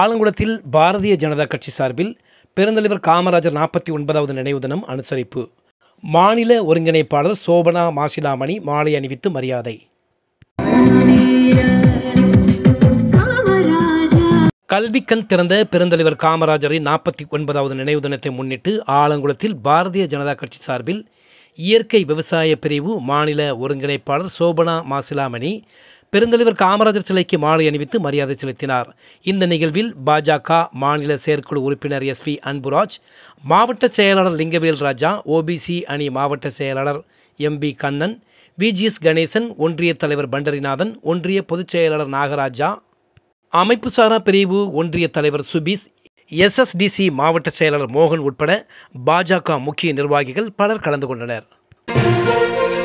ஆலங்குளத்தில் பாரதிய ஜனதா கட்சி சார்பில் பெருந்தலைவர் காமராஜர் நாற்பத்தி ஒன்பதாவது நினைவு தினம் அனுசரிப்பு மாநில ஒருங்கிணைப்பாளர் சோபனா மாசிலாமணி மாலை அணிவித்து மரியாதை கல்விக்கண் திறந்த பெருந்தலைவர் காமராஜரின் நாற்பத்தி ஒன்பதாவது நினைவு தினத்தை முன்னிட்டு ஆலங்குளத்தில் பாரதிய ஜனதா கட்சி சார்பில் இயற்கை விவசாய பிரிவு மாநில ஒருங்கிணைப்பாளர் சோபனா மாசிலாமணி பெருந்தலைவர் காமராஜர் சிலைக்கு மாலை அணிவித்து மரியாதை செலுத்தினார் இந்த நிகழ்வில் பாஜக மாநில செயற்குழு உறுப்பினர் எஸ் வி அன்புராஜ் மாவட்ட செயலாளர் லிங்கவேல் ராஜா ஓபிசி அணி மாவட்ட செயலாளர் M P Kannan VGS Ganesan ஒன்றிய தலைவர் பண்டரிநாதன் ஒன்றிய பொதுச் செயலாளர் நாகராஜா அமைப்பு சாரா பிரிவு ஒன்றிய தலைவர் சுபீஸ் எஸ்எஸ்டிசி மாவட்ட செயலாளர் மோகன் உட்பட பாஜக முக்கிய நிர்வாகிகள் பலர் கலந்து கொண்டனர்